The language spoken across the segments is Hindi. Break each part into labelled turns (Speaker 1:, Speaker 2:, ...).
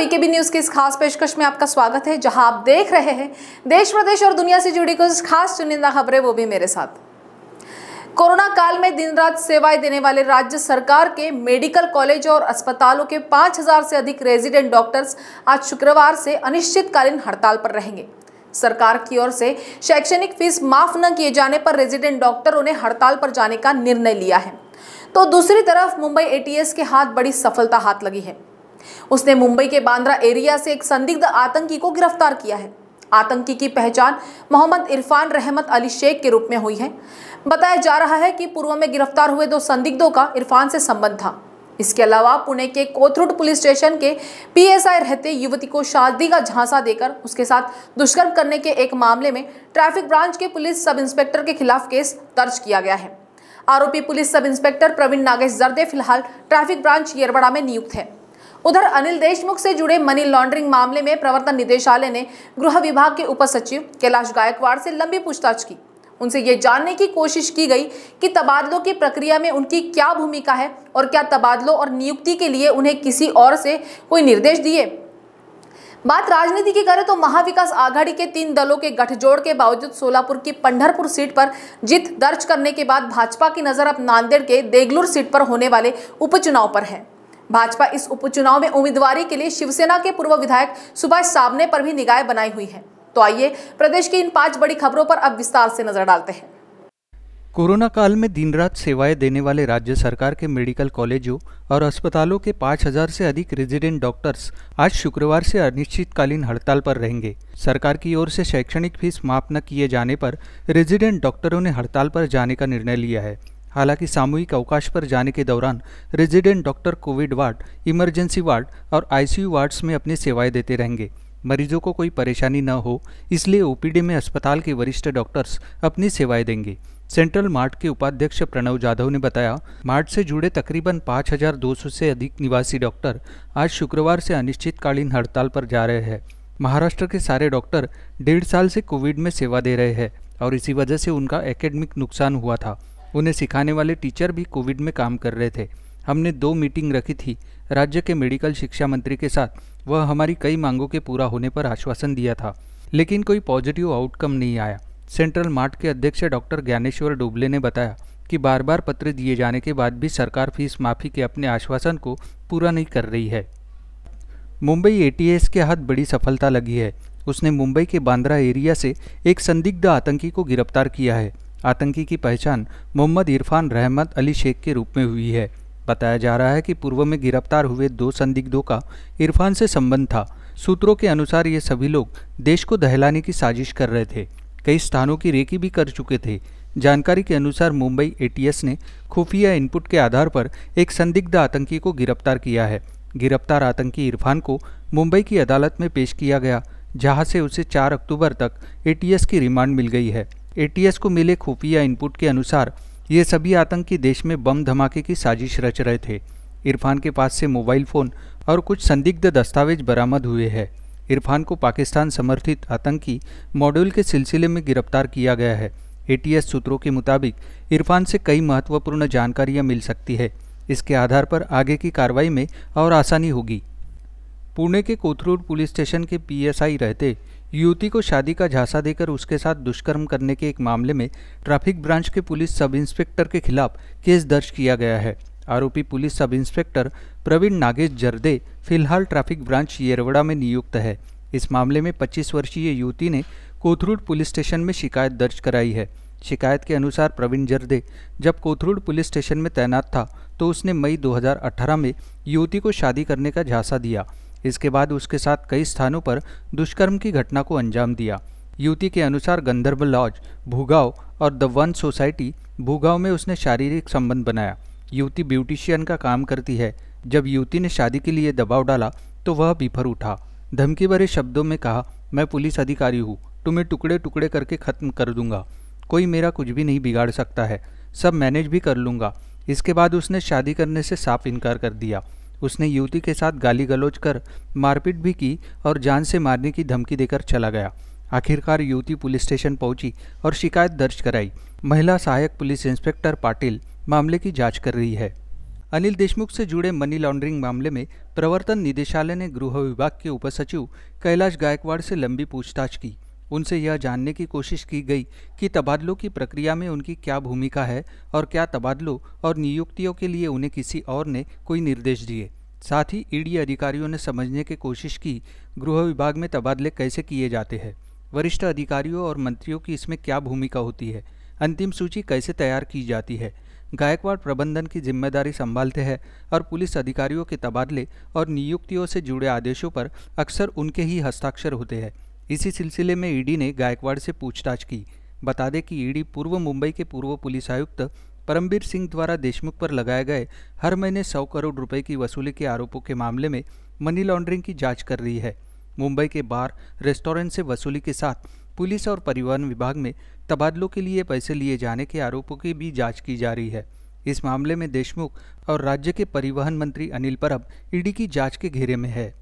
Speaker 1: वीकेबी न्यूज़ की इस खास पेशकश में आपका स्वागत है जहां आप देख रहे हैं देश प्रदेश और दुनिया से जुड़ी कुछ खास चुनिंदा खबरें वो भी मेरे साथ कोरोना काल में दिन रात सेवाएं देने वाले राज्य सरकार के मेडिकल कॉलेज और अस्पतालों के 5000 से अधिक रेजिडेंट डॉक्टर्स आज शुक्रवार से अनिश्चितकालीन हड़ताल पर रहेंगे सरकार की ओर से शैक्षणिक फीस माफ न किए जाने पर रेजिडेंट डॉक्टरों ने हड़ताल पर जाने का निर्णय लिया है तो दूसरी तरफ मुंबई एटीएस के हाथ बड़ी सफलता हाथ लगी है उसने मुंबई के बांद्रा एरिया से एक संदिग्ध आतंकी को गिरफ्तार किया है आतंकी की पहचान मोहम्मद इरफान रहमत अली शेख के रूप में हुई है बताया जा रहा है कि पूर्व में गिरफ्तार हुए दो संदिग्धों का इरफान से संबंध था इसके अलावा पुणे के कोथरुड पुलिस स्टेशन के पीएसआई रहते युवती को शादी का झांसा देकर उसके साथ दुष्कर्म करने के एक मामले में ट्रैफिक ब्रांच के पुलिस सब इंस्पेक्टर के खिलाफ केस दर्ज किया गया है आरोपी police sub inspector Praveen Nagesh जर्दे फिलहाल ट्रैफिक ब्रांच येरवाड़ा में नियुक्त है उधर अनिल देशमुख से जुड़े मनी लॉन्ड्रिंग मामले में प्रवर्तन निदेशालय ने गृह विभाग के उप सचिव कैलाश गायकवाड़ से लंबी पूछताछ की उनसे ये जानने की कोशिश की गई कि तबादलों की प्रक्रिया में उनकी क्या भूमिका है और क्या तबादलों और नियुक्ति के लिए उन्हें किसी और से कोई निर्देश दिए बात राजनीति की करें तो महाविकास आघाड़ी के तीन दलों के गठजोड़ के बावजूद सोलापुर की पंढरपुर सीट पर जीत दर्ज करने के बाद भाजपा की नज़र अब नांदेड़ के देगलुर सीट पर होने वाले उपचुनाव पर है भाजपा इस उपचुनाव में उम्मीदवारी के लिए शिवसेना के पूर्व विधायक सुभाष सावने पर भी निगाह बनाई हुई है तो आइए प्रदेश की इन पांच बड़ी खबरों पर अब विस्तार से नजर डालते हैं
Speaker 2: कोरोना काल में दिन रात सेवाएं देने वाले राज्य सरकार के मेडिकल कॉलेजों और अस्पतालों के 5000 से अधिक रेजिडेंट डॉक्टर्स आज शुक्रवार से अनिश्चितकालीन हड़ताल पर रहेंगे सरकार की ओर से शैक्षणिक फीस माफ न किए जाने पर रेजिडेंट डॉक्टरों ने हड़ताल पर जाने का निर्णय लिया है हालांकि सामूहिक अवकाश पर जाने के दौरान resident doctor covid ward emergency ward और आईसीयू वार्ड्स में अपनी सेवाएं देते रहेंगे मरीजों को कोई परेशानी न हो इसलिए ओपीडी में अस्पताल के वरिष्ठ डॉक्टर्स अपनी सेवाएं देंगे सेंट्रल मार्ट के उपाध्यक्ष प्रणव जाधव ने बताया मार्ट से जुड़े तकरीबन 5,200 से अधिक निवासी डॉक्टर आज शुक्रवार से अनिश्चितकालीन हड़ताल पर जा रहे हैं महाराष्ट्र के सारे डॉक्टर डेढ़ साल से कोविड में सेवा दे रहे हैं और इसी वजह से उनका एकेडमिक नुकसान हुआ था उन्हें सिखाने वाले टीचर भी कोविड में काम कर रहे थे हमने दो मीटिंग रखी थी राज्य के मेडिकल शिक्षा मंत्री के साथ वह हमारी कई मांगों के पूरा होने पर आश्वासन दिया था लेकिन कोई पॉजिटिव आउटकम नहीं आया सेंट्रल मार्ट के अध्यक्ष डॉक्टर ज्ञानेश्वर डुबले ने बताया कि बार बार पत्र दिए जाने के बाद भी सरकार फीस माफ़ी के अपने आश्वासन को पूरा नहीं कर रही है मुंबई एटीएस के हाथ बड़ी सफलता लगी है उसने मुंबई के बांद्रा एरिया से एक संदिग्ध आतंकी को गिरफ्तार किया है आतंकी की पहचान मोहम्मद इरफान रहमत अली शेख के रूप में हुई है बताया जा रहा है कि पूर्व में गिरफ्तार हुए दो संदिग्धों का इरफान से संबंध था सूत्रों के अनुसार ये सभी लोग देश को दहलाने की साजिश कर रहे थे कई स्थानों की रेकी भी कर चुके थे जानकारी के अनुसार मुंबई एटीएस ने खुफिया इनपुट के आधार पर एक संदिग्ध आतंकी को गिरफ्तार किया है गिरफ्तार आतंकी इरफान को मुंबई की अदालत में पेश किया गया जहां से उसे 4 अक्टूबर तक एटीएस की रिमांड मिल गई है एटीएस को मिले खुफिया इनपुट के अनुसार ये सभी आतंकी देश में बम धमाके की साजिश रच रहे थे इरफान के पास से मोबाइल फ़ोन और कुछ संदिग्ध दस्तावेज बरामद हुए हैं इरफान को पाकिस्तान समर्थित आतंकी मॉड्यूल के सिलसिले में गिरफ्तार किया गया है एटीएस सूत्रों के मुताबिक इरफान से कई महत्वपूर्ण जानकारियां मिल सकती है इसके आधार पर आगे की कार्रवाई में और आसानी होगी पुणे के कोथरूड पुलिस स्टेशन के पीएसआई रहते युवती को शादी का झांसा देकर उसके साथ दुष्कर्म करने के एक मामले में ट्रैफिक ब्रांच के पुलिस सब इंस्पेक्टर के खिलाफ केस दर्ज किया गया है आरोपी police sub inspector Praveen Nagesh जर्दे फिलहाल ट्रैफिक ब्रांच येरवड़ा में नियुक्त है इस मामले में 25 वर्षीय युवती ने कोथरूड पुलिस स्टेशन में शिकायत दर्ज कराई है शिकायत के अनुसार प्रवीण जर्दे जब कोथरूड पुलिस स्टेशन में तैनात था तो उसने मई 2018 में युवती को शादी करने का झांसा दिया इसके बाद उसके साथ कई स्थानों पर दुष्कर्म की घटना को अंजाम दिया युवती के अनुसार गंधर्व लॉज भूगाव और द वन सोसाइटी भूगाव में उसने शारीरिक संबंध बनाया युवती ब्यूटिशियन का काम करती है जब युवती ने शादी के लिए दबाव डाला तो वह बिफर उठा धमकी भरे शब्दों में कहा मैं पुलिस अधिकारी हूँ तुम्हें टुकड़े टुकड़े करके ख़त्म कर दूंगा कोई मेरा कुछ भी नहीं बिगाड़ सकता है सब मैनेज भी कर लूँगा इसके बाद उसने शादी करने से साफ इनकार कर दिया उसने युवती के साथ गाली गलौज कर मारपीट भी की और जान से मारने की धमकी देकर चला गया आखिरकार युवती पुलिस स्टेशन पहुंची और शिकायत दर्ज कराई महिला सहायक पुलिस इंस्पेक्टर पाटिल मामले की जांच कर रही है अनिल देशमुख से जुड़े मनी लॉन्ड्रिंग मामले में प्रवर्तन निदेशालय ने गृह विभाग के उपसचिव कैलाश गायकवाड़ से लंबी पूछताछ की उनसे यह जानने की कोशिश की गई कि तबादलों की प्रक्रिया में उनकी क्या भूमिका है और क्या तबादलों और नियुक्तियों के लिए उन्हें किसी और ने कोई निर्देश दिए साथ ही ईडी अधिकारियों ने समझने की कोशिश की गृह विभाग में तबादले कैसे किए जाते हैं वरिष्ठ अधिकारियों और मंत्रियों की इसमें क्या भूमिका होती है अंतिम सूची कैसे तैयार की जाती है गायकवाड़ प्रबंधन की जिम्मेदारी संभालते हैं और पुलिस अधिकारियों के तबादले और नियुक्तियों से जुड़े आदेशों पर अक्सर उनके ही हस्ताक्षर होते हैं इसी सिलसिले में ईडी ने गायकवाड़ से पूछताछ की बता दें कि ईडी पूर्व मुंबई के पूर्व पुलिस आयुक्त परमबीर सिंह द्वारा देशमुख पर लगाए गए हर महीने सौ करोड़ रुपए की वसूली के आरोपों के मामले में मनी लॉन्ड्रिंग की जांच कर रही है मुंबई के बार रेस्टोरेंट से वसूली के साथ पुलिस और परिवहन विभाग में तबादलों के लिए पैसे लिए जाने के आरोपों की भी जांच की जा रही है इस मामले में देशमुख और राज्य के परिवहन मंत्री अनिल परब ईडी की जांच के घेरे में है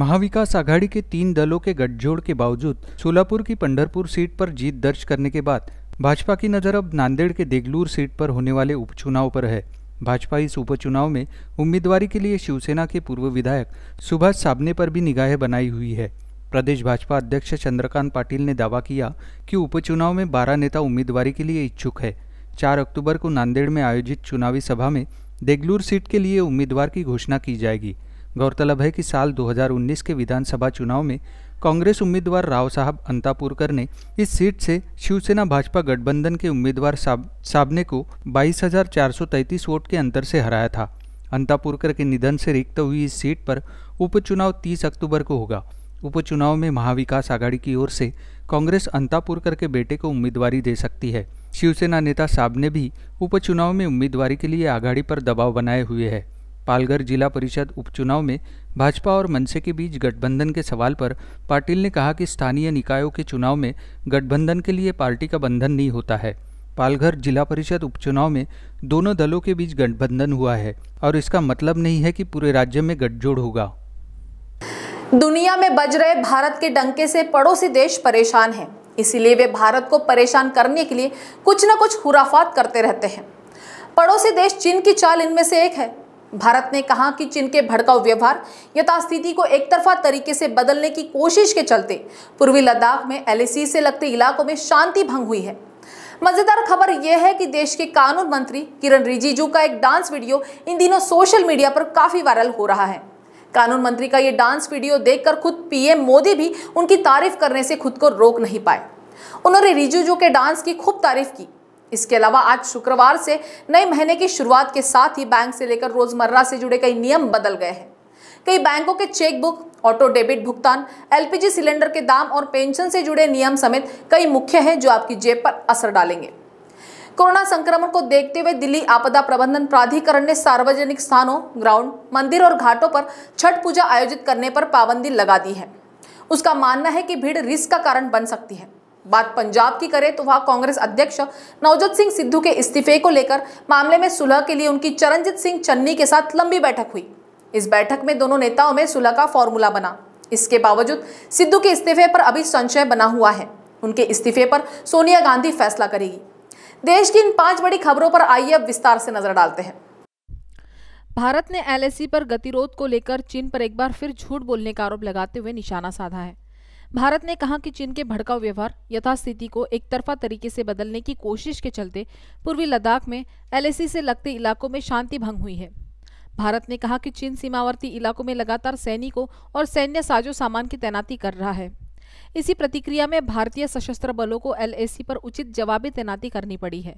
Speaker 2: महाविकास आघाड़ी के तीन दलों के गठजोड़ के बावजूद सोलापुर की पंडरपुर सीट पर जीत दर्ज करने के बाद भाजपा की नज़र अब नांदेड़ के देगलूर सीट पर होने वाले उपचुनाव पर है भाजपा इस उपचुनाव में उम्मीदवारी के लिए शिवसेना के पूर्व विधायक सुभाष साबने पर भी निगाहें बनाई हुई है प्रदेश भाजपा अध्यक्ष चंद्रकांत पाटिल ने दावा किया कि उपचुनाव में बारह नेता उम्मीदवारी के लिए इच्छुक है चार अक्टूबर को नांदेड़ में आयोजित चुनावी सभा में देगलूर सीट के लिए उम्मीदवार की घोषणा की जाएगी गौरतलब है कि साल 2019 के विधानसभा चुनाव में कांग्रेस उम्मीदवार राव साहब अंतापुरकर ने इस सीट से शिवसेना भाजपा गठबंधन के उम्मीदवार साब, साबने को बाईस वोट के अंतर से हराया था अंतापुरकर के निधन से रिक्त हुई इस सीट पर उपचुनाव 30 अक्टूबर को होगा उपचुनाव में महाविकास आघाड़ी की ओर से कांग्रेस अंतापुरकर के बेटे को उम्मीदवारी दे सकती है शिवसेना नेता साबने भी उपचुनाव में उम्मीदवारी के लिए आघाड़ी पर दबाव बनाए हुए है पालघर जिला परिषद उपचुनाव में भाजपा और मनसे के बीच गठबंधन के सवाल पर पाटिल ने कहा कि स्थानीय निकायों के चुनाव में गठबंधन के लिए पार्टी का बंधन नहीं होता है पालघर जिला परिषद उपचुनाव में दोनों दलों के बीच गठबंधन हुआ है और इसका मतलब नहीं है कि पूरे राज्य में गठजोड़ होगा
Speaker 1: दुनिया में बज रहे भारत के डंके से पड़ोसी देश परेशान हैं इसीलिए वे भारत को परेशान करने के लिए कुछ न कुछ हुराफात करते रहते हैं पड़ोसी देश चीन की चाल इनमें से एक है भारत ने कहा कि चीन के भड़काऊ व्यवहार यथास्थिति को एकतरफा तरीके से बदलने की कोशिश के चलते पूर्वी लद्दाख में एलएसी से लगते इलाकों में शांति भंग हुई है मजेदार खबर यह है कि देश के कानून मंत्री किरण रिजिजू का एक डांस वीडियो इन दिनों सोशल मीडिया पर काफी वायरल हो रहा है कानून मंत्री का ये डांस वीडियो देखकर खुद पीएम मोदी भी उनकी तारीफ करने से खुद को रोक नहीं पाए उन्होंने रिजिजू के डांस की खूब तारीफ की इसके अलावा आज शुक्रवार से नए महीने की शुरुआत के साथ ही बैंक से लेकर रोजमर्रा से जुड़े कई नियम बदल गए हैं कई बैंकों के चेकबुक ऑटो डेबिट भुगतान एलपीजी सिलेंडर के दाम और पेंशन से जुड़े नियम समेत कई मुख्य हैं जो आपकी जेब पर असर डालेंगे कोरोना संक्रमण को देखते हुए दिल्ली आपदा प्रबंधन प्राधिकरण ने सार्वजनिक स्थानों ग्राउंड मंदिर और घाटों पर छठ पूजा आयोजित करने पर पाबंदी लगा दी है उसका मानना है कि भीड़ रिस्क का कारण बन सकती है बात पंजाब की करें तो वहां कांग्रेस अध्यक्ष नवजोत सिंह सिद्धू के इस्तीफे को लेकर मामले में सुलह के लिए उनकी चरणजीत सिंह चन्नी के साथ लंबी बैठक हुई इस बैठक में दोनों नेताओं में सुलह का फॉर्मूला बना इसके बावजूद सिद्धू के इस्तीफे पर अभी संशय बना हुआ है उनके इस्तीफे पर सोनिया गांधी फैसला करेगी देश की इन पांच बड़ी खबरों पर आइए अब विस्तार से नजर डालते हैं भारत ने एलएसी पर गतिरोध को लेकर चीन पर एक बार फिर झूठ बोलने का आरोप लगाते हुए निशाना साधा है भारत ने कहा कि चीन के भड़काऊ व्यवहार यथास्थिति को एक तरफा तरीके से बदलने की कोशिश के चलते पूर्वी लद्दाख में एलएसी से लगते इलाकों में शांति भंग हुई है भारत ने कहा कि चीन सीमावर्ती इलाकों में लगातार सैनिकों और सैन्य साजो सामान की तैनाती कर रहा है इसी प्रतिक्रिया में भारतीय सशस्त्र बलों को एलएसी पर उचित जवाबी तैनाती करनी पड़ी है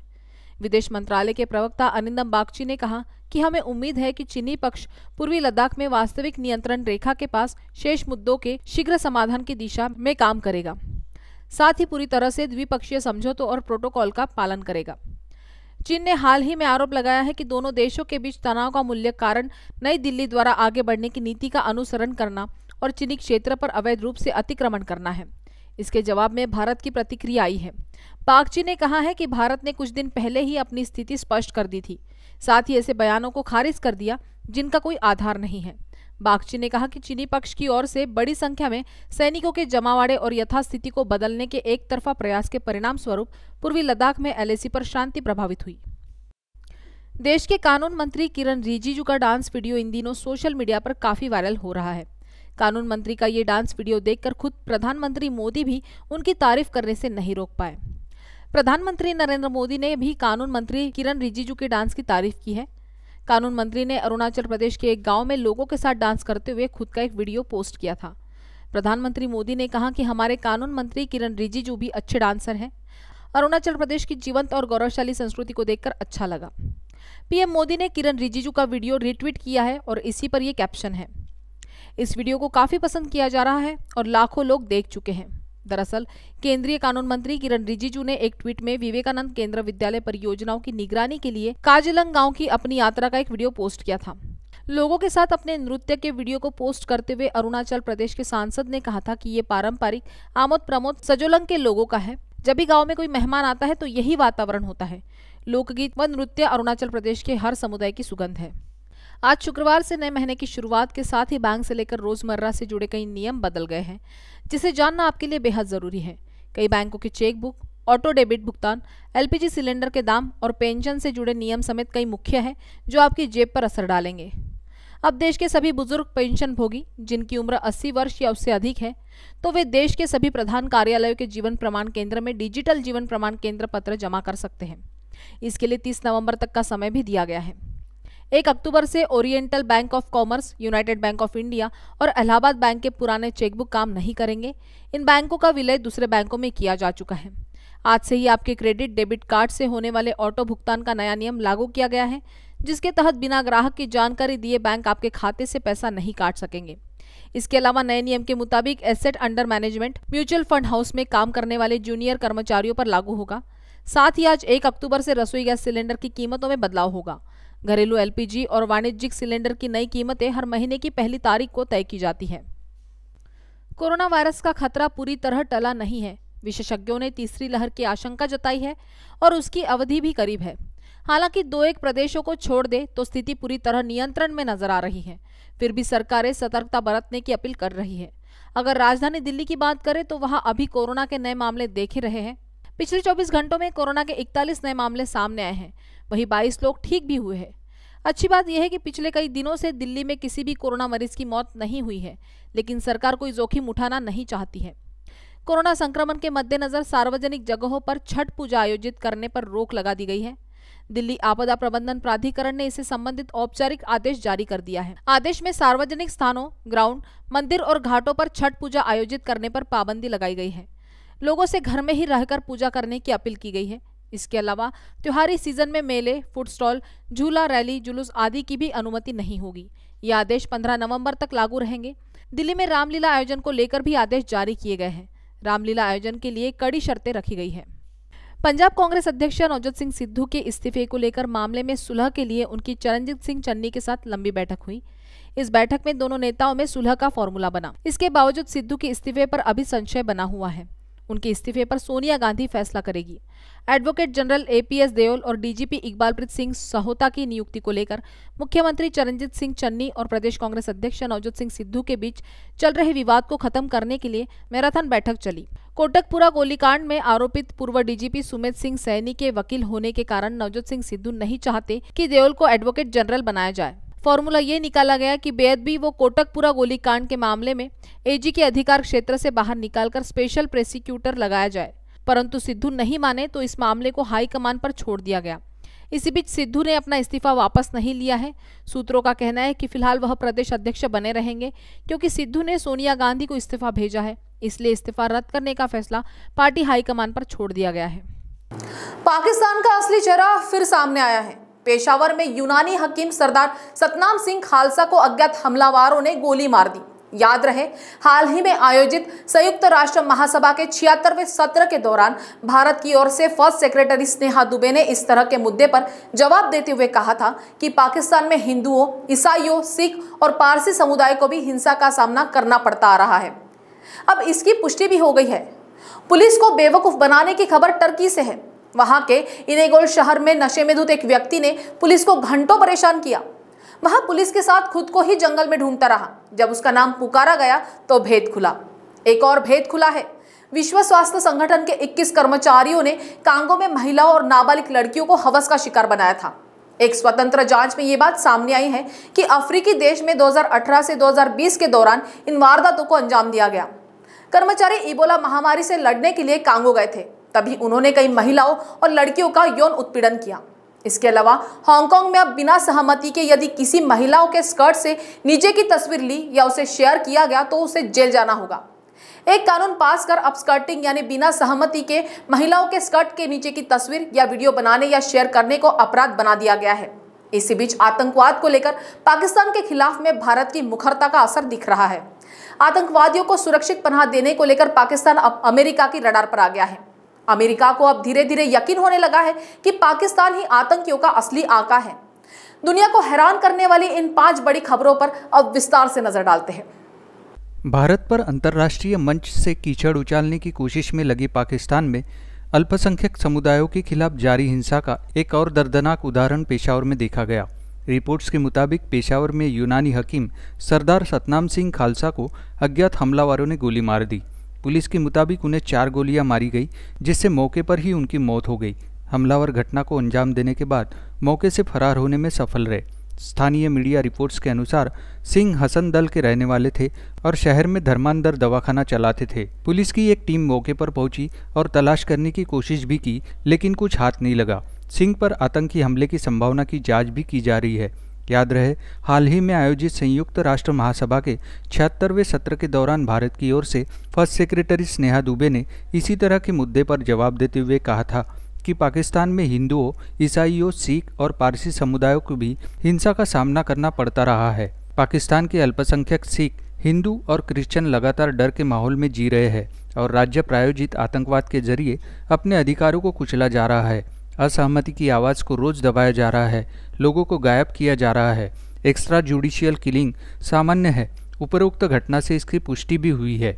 Speaker 1: विदेश मंत्रालय के प्रवक्ता अनिंदम बागची ने कहा कि हमें उम्मीद है कि चीनी पक्ष पूर्वी लद्दाख में वास्तविक नियंत्रण रेखा के पास शेष मुद्दों के शीघ्र समाधान की दिशा में काम करेगा साथ ही पूरी तरह से द्विपक्षीय समझौतों और प्रोटोकॉल का पालन करेगा चीन ने हाल ही में आरोप लगाया है कि दोनों देशों के बीच तनाव का मूल्य कारण नई दिल्ली द्वारा आगे बढ़ने की नीति का अनुसरण करना और चीनी क्षेत्र पर अवैध रूप से अतिक्रमण करना है इसके जवाब में भारत की प्रतिक्रिया आई है पाकची ने कहा है कि भारत ने कुछ दिन पहले ही अपनी स्थिति स्पष्ट कर दी थी साथ ही ऐसे बयानों को खारिज कर दिया जिनका कोई आधार नहीं है बागची ने कहा कि चीनी पक्ष की ओर से बड़ी संख्या में सैनिकों के जमावाड़े और यथास्थिति को बदलने के एक तरफा प्रयास के परिणाम स्वरूप पूर्वी लद्दाख में एलएसी पर शांति प्रभावित हुई देश के कानून मंत्री किरण रिजिजू का डांस वीडियो इन दिनों सोशल मीडिया पर काफी वायरल हो रहा है कानून मंत्री का ये डांस वीडियो देखकर खुद प्रधानमंत्री मोदी भी उनकी तारीफ करने से नहीं रोक पाए प्रधानमंत्री नरेंद्र मोदी ने भी कानून मंत्री किरण रिजिजू के डांस की तारीफ की है कानून मंत्री ने अरुणाचल प्रदेश के एक गांव में लोगों के साथ डांस करते हुए खुद का एक वीडियो पोस्ट किया था प्रधानमंत्री मोदी ने कहा कि हमारे कानून मंत्री किरण रिजिजू भी अच्छे डांसर हैं अरुणाचल प्रदेश की जीवंत और गौरवशाली संस्कृति को देखकर अच्छा लगा पीएम मोदी ने किरण रिजिजू का वीडियो रिट्वीट किया है और इसी पर यह कैप्शन है इस वीडियो को काफ़ी पसंद किया जा रहा है और लाखों लोग देख चुके हैं दरअसल केंद्रीय कानून मंत्री किरण रिजिजू ने एक ट्वीट में विवेकानंद केंद्र विद्यालय परियोजनाओं की निगरानी के लिए काजलंग गांव की अपनी यात्रा का एक वीडियो पोस्ट किया था लोगों के साथ अपने नृत्य के वीडियो को पोस्ट करते हुए अरुणाचल प्रदेश के सांसद ने कहा था कि ये पारंपरिक आमोद प्रमोद सजोलंग के लोगों का है जब भी गांव में कोई मेहमान आता है तो यही वातावरण होता है लोकगीत व नृत्य अरुणाचल प्रदेश के हर समुदाय की सुगंध है आज शुक्रवार से नए महीने की शुरुआत के साथ ही बैंक से लेकर रोजमर्रा से जुड़े कई नियम बदल गए हैं जिसे जानना आपके लिए बेहद जरूरी है कई बैंकों की चेकबुक ऑटो डेबिट भुगतान एलपीजी सिलेंडर के दाम और पेंशन से जुड़े नियम समेत कई मुख्य हैं जो आपकी जेब पर असर डालेंगे अब देश के सभी बुजुर्ग पेंशन भोगी जिनकी उम्र 80 वर्ष या उससे अधिक है तो वे देश के सभी प्रधान कार्यालयों के जीवन प्रमाण केंद्र में डिजिटल जीवन प्रमाण केंद्र पत्र जमा कर सकते हैं इसके लिए 30 नवंबर तक का समय भी दिया गया है एक अक्टूबर से Oriental Bank of Commerce United Bank of India और इलाहाबाद बैंक के पुराने चेकबुक काम नहीं करेंगे इन बैंकों का विलय दूसरे बैंकों में किया जा चुका है आज से ही आपके क्रेडिट डेबिट कार्ड से होने वाले ऑटो भुगतान का नया नियम लागू किया गया है जिसके तहत बिना ग्राहक की जानकारी दिए बैंक आपके खाते से पैसा नहीं काट सकेंगे इसके अलावा नए नियम के मुताबिक asset under management mutual fund house में काम करने वाले जूनियर कर्मचारियों पर लागू होगा साथ ही आज एक अक्टूबर से रसोई गैस सिलेंडर की कीमतों में बदलाव होगा घरेलू एलपीजी और वाणिज्यिक सिलेंडर की नई कीमतें हर महीने की पहली तारीख को तय की जाती है कोरोना वायरस का खतरा पूरी तरह टला नहीं है विशेषज्ञों ने तीसरी लहर की आशंका जताई है और उसकी अवधि भी करीब है हालांकि दो एक प्रदेशों को छोड़ दे तो स्थिति पूरी तरह नियंत्रण में नजर आ रही है फिर भी सरकारें सतर्कता बरतने की अपील कर रही है अगर राजधानी दिल्ली की बात करें तो वहां अभी कोरोना के नए मामले देखे रहे हैं पिछले 24 घंटों में कोरोना के 41 नए मामले सामने आए हैं वहीं 22 लोग ठीक भी हुए हैं अच्छी बात यह है कि पिछले कई दिनों से दिल्ली में किसी भी कोरोना मरीज की मौत नहीं हुई है लेकिन सरकार कोई जोखिम उठाना नहीं चाहती है कोरोना संक्रमण के मद्देनजर सार्वजनिक जगहों पर छठ पूजा आयोजित करने पर रोक लगा दी गई है दिल्ली आपदा प्रबंधन प्राधिकरण ने इसे संबंधित औपचारिक आदेश जारी कर दिया है आदेश में सार्वजनिक स्थानों ग्राउंड मंदिर और घाटों पर छठ पूजा आयोजित करने पर पाबंदी लगाई गई है लोगों से घर में ही रहकर पूजा करने की अपील की गई है इसके अलावा त्योहारी सीजन में मेले फूड स्टॉल झूला रैली जुलूस आदि की भी अनुमति नहीं होगी ये आदेश 15 नवंबर तक लागू रहेंगे दिल्ली में रामलीला आयोजन को लेकर भी आदेश जारी किए गए हैं रामलीला आयोजन के लिए कड़ी शर्तें रखी गई है पंजाब कांग्रेस अध्यक्ष नवजोत सिंह सिद्धू के इस्तीफे को लेकर मामले में सुलह के लिए उनकी चरणजीत सिंह चन्नी के साथ लंबी बैठक हुई इस बैठक में दोनों नेताओं में सुलह का फॉर्मूला बना इसके बावजूद सिद्धू के इस्तीफे पर अभी संशय बना हुआ है उनके इस्तीफे पर सोनिया गांधी फैसला करेगी एडवोकेट जनरल एपीएस देओल और डीजीपी इकबालप्रीत सिंह सहोता की नियुक्ति को लेकर मुख्यमंत्री चरणजीत सिंह चन्नी और प्रदेश कांग्रेस अध्यक्ष नवजोत सिंह सिद्धू के बीच चल रहे विवाद को खत्म करने के लिए मैराथन बैठक चली कोटकपुरा गोलीकांड में आरोपित पूर्व डीजीपी सुमित सिंह सैनी के वकील होने के कारण नवजोत सिंह सिद्धू नहीं चाहते कि देओल को एडवोकेट जनरल बनाया जाए फॉर्मूला ये निकाला गया कि बेअदबी वो कोटकपुरा गोलीकांड के मामले में एजी के अधिकार क्षेत्र से बाहर निकालकर स्पेशल प्रोसिक्यूटर लगाया जाए परंतु सिद्धू नहीं माने तो इस मामले को हाईकमान पर छोड़ दिया गया इसी बीच सिद्धू ने अपना इस्तीफा वापस नहीं लिया है सूत्रों का कहना है कि फिलहाल वह प्रदेश अध्यक्ष बने रहेंगे क्योंकि सिद्धू ने सोनिया गांधी को इस्तीफा भेजा है इसलिए इस्तीफा रद्द करने का फैसला पार्टी हाईकमान पर छोड़ दिया गया है पाकिस्तान का असली चेहरा फिर सामने आया है पेशावर में यूनानी हकीम सरदार सतनाम सिंह खालसा को अज्ञात हमलावारों ने गोली मार दी याद रहे हाल ही में आयोजित संयुक्त राष्ट्र महासभा के छिहत्तरवें सत्र के दौरान भारत की ओर से फर्स्ट सेक्रेटरी स्नेहा दुबे ने इस तरह के मुद्दे पर जवाब देते हुए कहा था कि पाकिस्तान में हिंदुओं ईसाइयों सिख और पारसी समुदाय को भी हिंसा का सामना करना पड़ता आ रहा है अब इसकी पुष्टि भी हो गई है पुलिस को बेवकूफ बनाने की खबर टर्की से है वहां के इनेगोल शहर में नशे में धुत एक व्यक्ति ने पुलिस को घंटों परेशान किया वहां पुलिस के साथ खुद को ही जंगल में ढूंढता रहा जब उसका नाम पुकारा गया तो भेद खुला एक और भेद खुला है विश्व स्वास्थ्य संगठन के 21 कर्मचारियों ने कांगो में महिलाओं और नाबालिग लड़कियों को हवस का शिकार बनाया था एक स्वतंत्र जांच में ये बात सामने आई है कि अफ्रीकी देश में 2018 से 2020 के दौरान इन वारदातों को अंजाम दिया गया कर्मचारी इबोला महामारी से लड़ने के लिए कांगो गए थे तभी उन्होंने कई महिलाओं और लड़कियों का यौन उत्पीड़न किया इसके अलावा हांगकांग में अब बिना सहमति के यदि किसी महिलाओं के स्कर्ट से नीचे की तस्वीर ली या उसे शेयर किया गया तो उसे जेल जाना होगा एक कानून पास कर अब स्कर्टिंग यानी बिना सहमति के महिलाओं के स्कर्ट के नीचे की तस्वीर या वीडियो बनाने या शेयर करने को अपराध बना दिया गया है इसी बीच आतंकवाद को लेकर पाकिस्तान के खिलाफ में भारत की मुखरता का असर दिख रहा है आतंकवादियों को सुरक्षित पनाह देने को लेकर पाकिस्तान अब अमेरिका की रडार पर आ गया है अमेरिका को अब धीरे धीरे यकीन होने लगा है कि पाकिस्तान ही आतंकियों का असली आका है दुनिया को हैरान करने वाली इन पांच बड़ी खबरों पर अब विस्तार से नजर डालते हैं
Speaker 2: भारत पर अंतर्राष्ट्रीय मंच से कीचड़ उछालने की कोशिश में लगी पाकिस्तान में अल्पसंख्यक समुदायों के खिलाफ जारी हिंसा का एक और दर्दनाक उदाहरण पेशावर में देखा गया रिपोर्ट्स के मुताबिक पेशावर में यूनानी हकीम सरदार सतनाम सिंह खालसा को अज्ञात हमलावरों ने गोली मार दी पुलिस के मुताबिक उन्हें चार गोलियां मारी गई जिससे मौके पर ही उनकी मौत हो गई हमलावर घटना को अंजाम देने के बाद मौके से फरार होने में सफल रहे स्थानीय मीडिया रिपोर्ट्स के अनुसार सिंह हसन दल के रहने वाले थे और शहर में धर्मांतर दवाखाना चलाते थे पुलिस की एक टीम मौके पर पहुंची और तलाश करने की कोशिश भी की लेकिन कुछ हाथ नहीं लगा सिंह पर आतंकी हमले की संभावना की जांच भी की जा रही है याद रहे हाल ही में आयोजित संयुक्त राष्ट्र महासभा के छिहत्तरवें सत्र के दौरान भारत की ओर से फर्स्ट सेक्रेटरी स्नेहा दुबे ने इसी तरह के मुद्दे पर जवाब देते हुए कहा था कि पाकिस्तान में हिंदुओं ईसाइयों सिख और पारसी समुदायों को भी हिंसा का सामना करना पड़ता रहा है पाकिस्तान के अल्पसंख्यक सिख हिंदू और क्रिश्चियन लगातार डर के माहौल में जी रहे हैं और राज्य प्रायोजित आतंकवाद के जरिए अपने अधिकारों को कुचला जा रहा है असहमति की आवाज़ को रोज दबाया जा रहा है लोगों को गायब किया जा रहा है एक्स्ट्रा जुडिशियल किलिंग सामान्य है उपरोक्त घटना से इसकी पुष्टि भी हुई है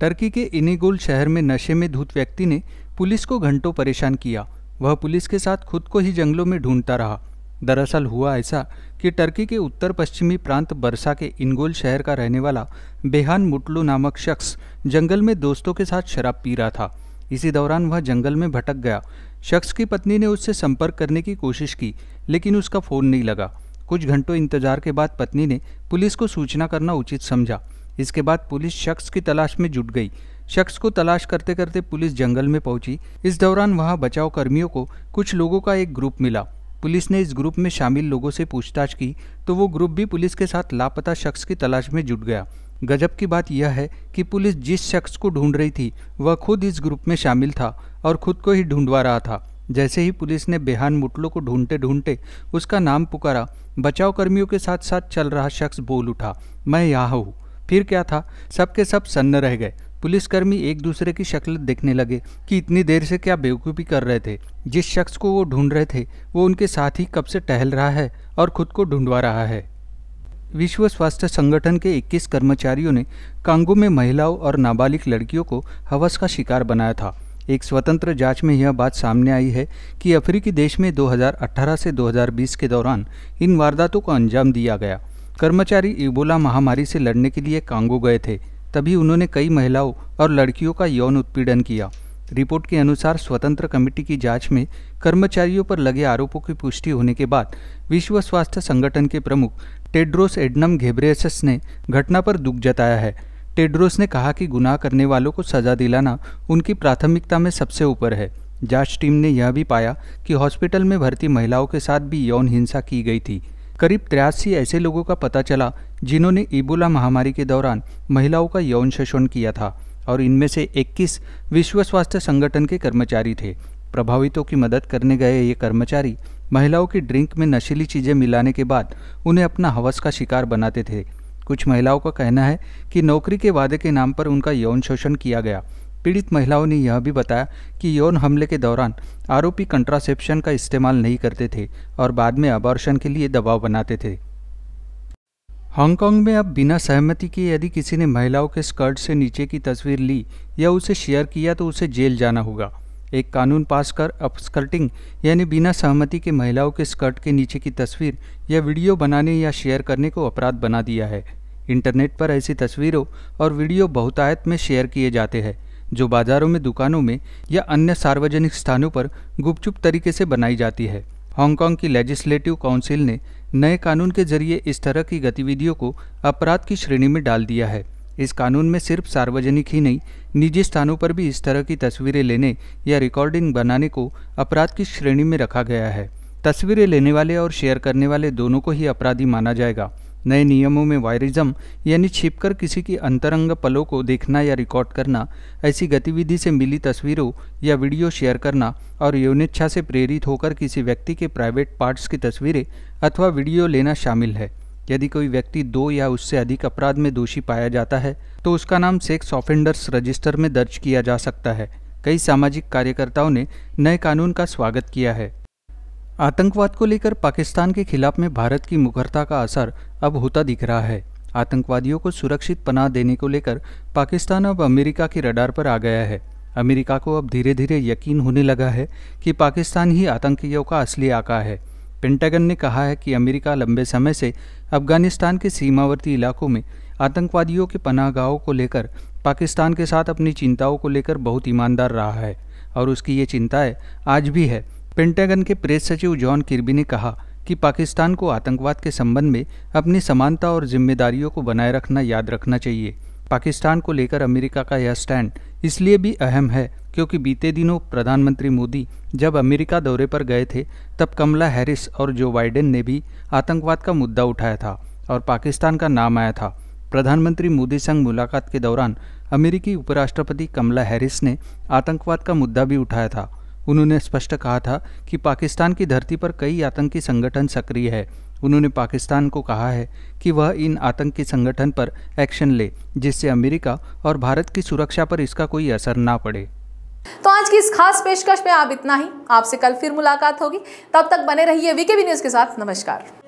Speaker 2: टर्की के इनिगोल शहर में नशे में धूत व्यक्ति ने पुलिस को घंटों परेशान किया वह पुलिस के साथ खुद को ही जंगलों में ढूंढता रहा दरअसल हुआ ऐसा कि टर्की के उत्तर पश्चिमी प्रांत बरसा के इनगोल शहर का रहने वाला बेहान मुटलू नामक शख्स जंगल में दोस्तों के साथ शराब पी रहा था इसी दौरान वह जंगल में भटक गया शख्स की पत्नी ने उससे संपर्क करने की कोशिश की लेकिन उसका फ़ोन नहीं लगा कुछ घंटों इंतजार के बाद पत्नी ने पुलिस को सूचना करना उचित समझा इसके बाद पुलिस शख्स की तलाश में जुट गई शख्स को तलाश करते करते पुलिस जंगल में पहुंची इस दौरान वहां बचाव कर्मियों को कुछ लोगों का एक ग्रुप मिला पुलिस ने इस ग्रुप में शामिल लोगों से पूछताछ की तो वो ग्रुप भी पुलिस के साथ लापता शख्स की तलाश में जुट गया गजब की बात यह है कि पुलिस जिस शख्स को ढूंढ रही थी वह खुद इस ग्रुप में शामिल था और खुद को ही ढूंढवा रहा था जैसे ही पुलिस ने बेहान मुटलो को ढूंढते ढूंढते उसका नाम पुकारा बचाव कर्मियों के साथ साथ चल रहा शख्स बोल उठा मैं यहाँ हूँ फिर क्या था सबके सब सन्न रह गए पुलिसकर्मी एक दूसरे की शक्ल देखने लगे कि इतनी देर से क्या बेवकूफ़ी कर रहे थे जिस शख्स को वो ढूंढ रहे थे वो उनके साथ ही कब से टहल रहा है और खुद को ढूंढवा रहा है विश्व स्वास्थ्य संगठन के 21 कर्मचारियों ने कांगो में महिलाओं और नाबालिग लड़कियों को हवस का शिकार बनाया था एक स्वतंत्र जांच में यह बात सामने आई है कि अफ्रीकी देश में 2018 से 2020 के दौरान इन वारदातों को अंजाम दिया गया कर्मचारी इबोला महामारी से लड़ने के लिए कांगो गए थे तभी उन्होंने कई महिलाओं और लड़कियों का यौन उत्पीड़न किया रिपोर्ट के अनुसार स्वतंत्र कमेटी की जांच में कर्मचारियों पर लगे आरोपों की पुष्टि होने के बाद विश्व स्वास्थ्य संगठन के प्रमुख टेड्रोस एडनम घेब्रेसस ने घटना पर दुख जताया है टेड्रोस ने कहा कि गुनाह करने वालों को सजा दिलाना उनकी प्राथमिकता में सबसे ऊपर है जांच टीम ने यह भी पाया कि हॉस्पिटल में भर्ती महिलाओं के साथ भी यौन हिंसा की गई थी करीब तिरासी ऐसे लोगों का पता चला जिन्होंने इबोला महामारी के दौरान महिलाओं का यौन शोषण किया था और इनमें से 21 विश्व स्वास्थ्य संगठन के कर्मचारी थे प्रभावितों की मदद करने गए ये कर्मचारी महिलाओं की ड्रिंक में नशीली चीज़ें मिलाने के बाद उन्हें अपना हवस का शिकार बनाते थे कुछ महिलाओं का कहना है कि नौकरी के वादे के नाम पर उनका यौन शोषण किया गया पीड़ित महिलाओं ने यह भी बताया कि यौन हमले के दौरान आरोपी कंट्रासेप्शन का इस्तेमाल नहीं करते थे और बाद में अबॉर्शन के लिए दबाव बनाते थे हांगकांग में अब बिना सहमति के यदि किसी ने महिलाओं के स्कर्ट से नीचे की तस्वीर ली या उसे शेयर किया तो उसे जेल जाना होगा एक कानून पास कर अपस्कर्टिंग यानी बिना सहमति के महिलाओं के स्कर्ट के नीचे की तस्वीर या वीडियो बनाने या शेयर करने को अपराध बना दिया है इंटरनेट पर ऐसी तस्वीरों और वीडियो बहुतायत में शेयर किए जाते हैं जो बाजारों में दुकानों में या अन्य सार्वजनिक स्थानों पर गुपचुप तरीके से बनाई जाती है हांगकांग की लेजिस्लेटिव काउंसिल ने नए कानून के जरिए इस तरह की गतिविधियों को अपराध की श्रेणी में डाल दिया है इस कानून में सिर्फ सार्वजनिक ही नहीं निजी स्थानों पर भी इस तरह की तस्वीरें लेने या रिकॉर्डिंग बनाने को अपराध की श्रेणी में रखा गया है तस्वीरें लेने वाले और शेयर करने वाले दोनों को ही अपराधी माना जाएगा नए नियमों में वायरिज्म यानी छिपकर किसी की अंतरंग पलों को देखना या रिकॉर्ड करना ऐसी गतिविधि से मिली तस्वीरों या वीडियो शेयर करना और यौनिच्छा से प्रेरित होकर किसी व्यक्ति के प्राइवेट पार्ट्स की तस्वीरें अथवा वीडियो लेना शामिल है यदि कोई व्यक्ति दो या उससे अधिक अपराध में दोषी पाया जाता है तो उसका नाम सेक्स ऑफेंडर्स रजिस्टर में दर्ज किया जा सकता है कई सामाजिक कार्यकर्ताओं ने नए कानून का स्वागत किया है आतंकवाद को लेकर पाकिस्तान के खिलाफ में भारत की मुखरता का असर अब होता दिख रहा है आतंकवादियों को सुरक्षित पनाह देने को लेकर पाकिस्तान अब अमेरिका के रडार पर आ गया है अमेरिका को अब धीरे धीरे यकीन होने लगा है कि पाकिस्तान ही आतंकियों का असली आका है पेंटागन ने कहा है कि अमेरिका लंबे समय से अफगानिस्तान के सीमावर्ती इलाकों में आतंकवादियों के पनाहगाहों को लेकर पाकिस्तान के साथ अपनी चिंताओं को लेकर बहुत ईमानदार रहा है और उसकी ये चिंताएं आज भी है पेंटागन के प्रेस सचिव जॉन किर्बी ने कहा कि पाकिस्तान को आतंकवाद के संबंध में अपनी समानता और जिम्मेदारियों को बनाए रखना याद रखना चाहिए पाकिस्तान को लेकर अमेरिका का यह स्टैंड इसलिए भी अहम है क्योंकि बीते दिनों प्रधानमंत्री मोदी जब अमेरिका दौरे पर गए थे तब कमला हैरिस और जो बाइडेन ने भी आतंकवाद का मुद्दा उठाया था और पाकिस्तान का नाम आया था प्रधानमंत्री मोदी संग मुलाकात के दौरान अमेरिकी उपराष्ट्रपति कमला हैरिस ने आतंकवाद का मुद्दा भी उठाया था उन्होंने स्पष्ट कहा था कि पाकिस्तान की धरती पर कई आतंकी संगठन सक्रिय है उन्होंने पाकिस्तान को कहा है कि वह इन आतंकी संगठन पर एक्शन ले जिससे अमेरिका और भारत की सुरक्षा पर इसका कोई असर ना पड़े
Speaker 1: तो आज की इस खास पेशकश में आप इतना ही आपसे कल फिर मुलाकात होगी तब तक बने रहिए वीके न्यूज़ के साथ नमस्कार